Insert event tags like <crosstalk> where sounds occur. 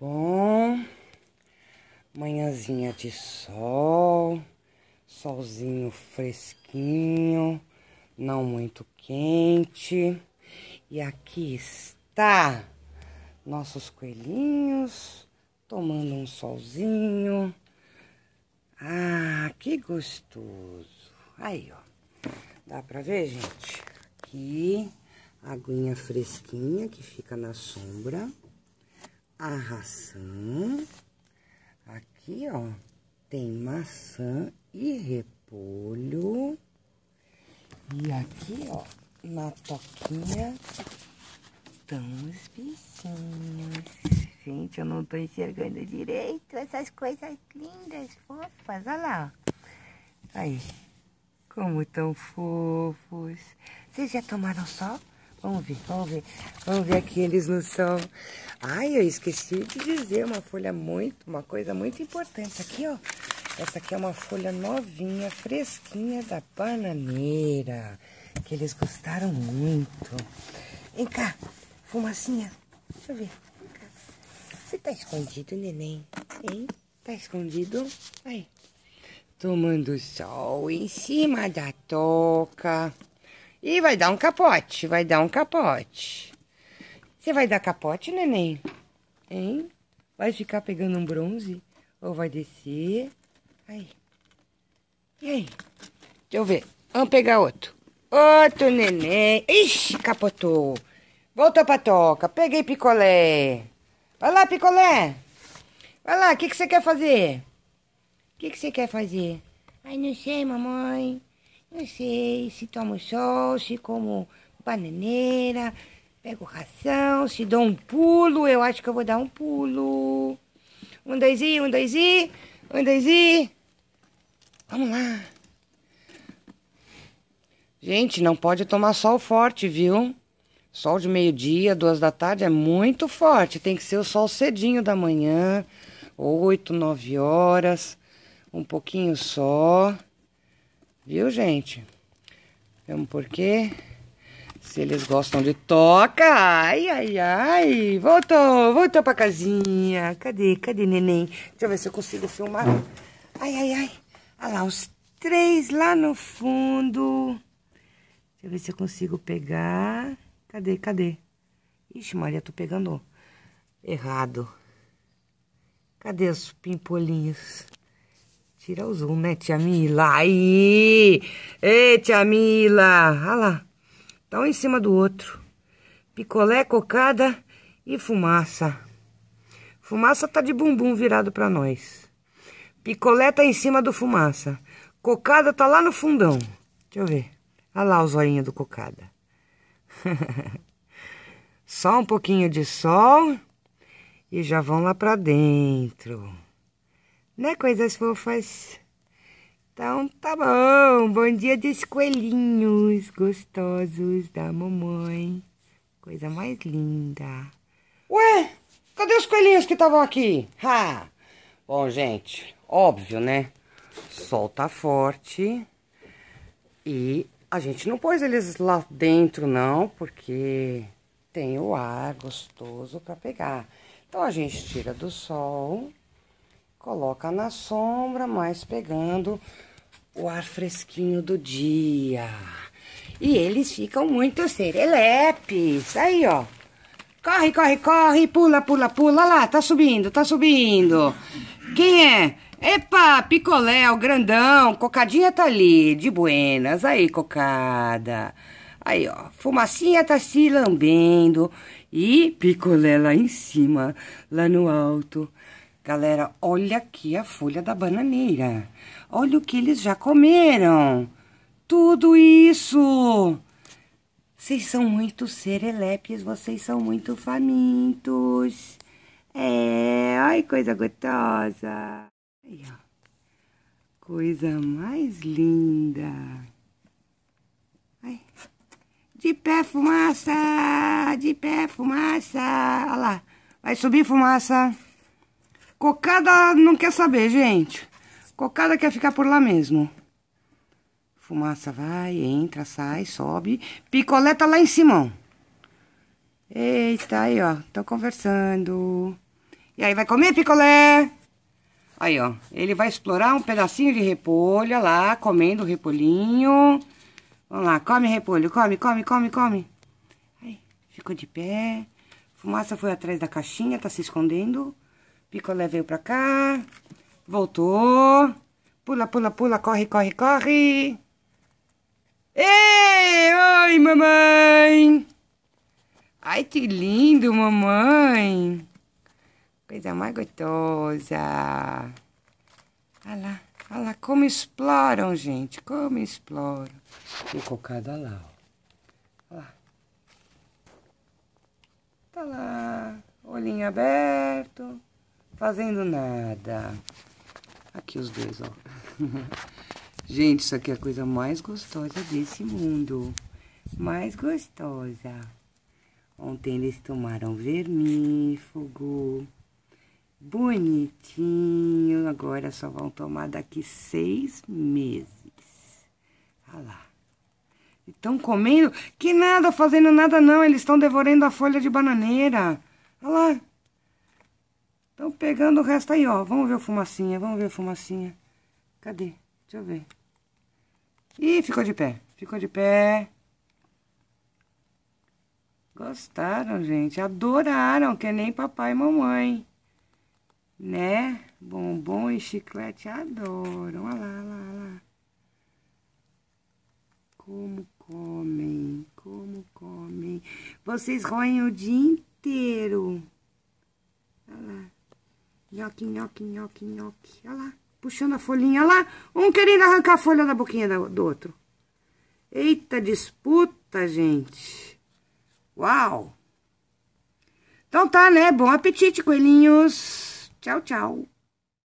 bom. Manhãzinha de sol, solzinho fresquinho, não muito quente. E aqui está nossos coelhinhos tomando um solzinho. Ah, que gostoso. Aí, ó. Dá pra ver, gente? Aqui, aguinha fresquinha que fica na sombra a ração. Aqui, ó, tem maçã e repolho. E aqui, ó, na toquinha estão os bichinhos. Gente, eu não tô enxergando direito essas coisas lindas, fofas. Olha lá, ó. Aí, como tão fofos. Vocês já tomaram sol? Vamos ver, vamos ver. Vamos ver aqui eles no sol. Ai, eu esqueci de dizer uma folha muito, uma coisa muito importante aqui, ó. Essa aqui é uma folha novinha, fresquinha da bananeira, que eles gostaram muito. Vem cá, fumacinha. Deixa eu ver. Você tá escondido, neném? Hein? Tá escondido? Aí. Tomando sol em cima da toca. E vai dar um capote, vai dar um capote. Você vai dar capote, neném? Hein? Vai ficar pegando um bronze? Ou vai descer? Aí. E aí? Deixa eu ver. Vamos pegar outro. Outro neném. Ixi, capotou. Voltou pra toca. Peguei picolé. Vai lá, picolé. Vai lá, o que, que você quer fazer? O que, que você quer fazer? Ai, não sei, mamãe. Não sei se tomo sol, se como bananeira, pego ração, se dou um pulo, eu acho que eu vou dar um pulo. Um, dois e, um, dois e, um, dois e. Vamos lá. Gente, não pode tomar sol forte, viu? Sol de meio-dia, duas da tarde é muito forte. Tem que ser o sol cedinho da manhã, oito, nove horas, um pouquinho só. Viu, gente? Vamos quê se eles gostam de toca, ai, ai, ai, voltou, voltou pra casinha. Cadê, cadê neném? Deixa eu ver se eu consigo filmar. Ai, ai, ai, olha lá, os três lá no fundo. Deixa eu ver se eu consigo pegar. Cadê, cadê? Ixi, Maria, tô pegando errado. Cadê os pimpolinhos? Tira o zoom, né, tia Mila? Aí! Ei, tia Mila! Olha lá. Tá um em cima do outro. Picolé, cocada e fumaça. Fumaça tá de bumbum virado pra nós. Picolé tá em cima do fumaça. Cocada tá lá no fundão. Deixa eu ver. Olha lá os olhinhos do cocada. <laughs> Só um pouquinho de sol e já vão lá pra dentro. Né, coisas fofas? Então tá bom. Bom dia dos coelhinhos gostosos da mamãe. Coisa mais linda. Ué, cadê os coelhinhos que estavam aqui? Ha! Bom, gente, óbvio, né? Sol tá forte. E a gente não pôs eles lá dentro, não, porque tem o ar gostoso para pegar. Então a gente tira do sol Coloca na sombra, mas pegando o ar fresquinho do dia. E eles ficam muito serelepes. Aí, ó. Corre, corre, corre, pula, pula, pula. Lá, tá subindo, tá subindo. Quem é? Epa, picolé, o grandão. Cocadinha tá ali, de buenas. Aí, cocada. Aí, ó, fumacinha tá se lambendo. E picolé lá em cima, lá no alto. Galera, olha aqui a folha da bananeira. Olha o que eles já comeram. Tudo isso! Vocês são muito serelepes, vocês são muito famintos. É, ai, coisa gostosa. Aí, ó. Coisa mais linda. Ai. De pé, fumaça! De pé, fumaça! Olha lá, vai subir fumaça. Cocada não quer saber, gente. Cocada quer ficar por lá mesmo. Fumaça vai, entra, sai, sobe. Picolé tá lá em cima. Eita, aí, ó. Tô conversando. E aí, vai comer picolé? Aí, ó. Ele vai explorar um pedacinho de repolho, lá, comendo o repolhinho. Vamos lá, come repolho, come, come, come, come. Aí, ficou de pé. Fumaça foi atrás da caixinha, tá se escondendo. Picolé veio pra cá. Voltou. Pula, pula, pula. Corre, corre, corre. Ei, oi, mamãe. Ai, que lindo, mamãe. Coisa mais gostosa. Olha lá, olha lá como exploram, gente. Como exploram. Ficou cocada lá, ó. Olha lá. Tá lá, olhinho aberto. Fazendo nada. Aqui os dois, ó. <laughs> Gente, isso aqui é a coisa mais gostosa desse mundo. Mais gostosa. Ontem eles tomaram vermífugo. Bonitinho. Agora só vão tomar daqui seis meses. Olha lá. Estão comendo? Que nada, fazendo nada não. Eles estão devorando a folha de bananeira. Olha lá. Então, pegando o resto aí, ó. Vamos ver o fumacinha, vamos ver a fumacinha. Cadê? Deixa eu ver. Ih, ficou de pé. Ficou de pé. Gostaram, gente? Adoraram, que nem papai e mamãe. Né? Bombom e chiclete adoram. Olha lá, olha lá, olha lá. Como comem, como comem. Vocês roem o dia inteiro. Nhoque, nhoque, nhoque, nhoque. Olha lá, puxando a folhinha, lá. Um querendo arrancar a folha da boquinha do outro. Eita, disputa, gente. Uau! Então tá, né? Bom apetite, coelhinhos. Tchau, tchau.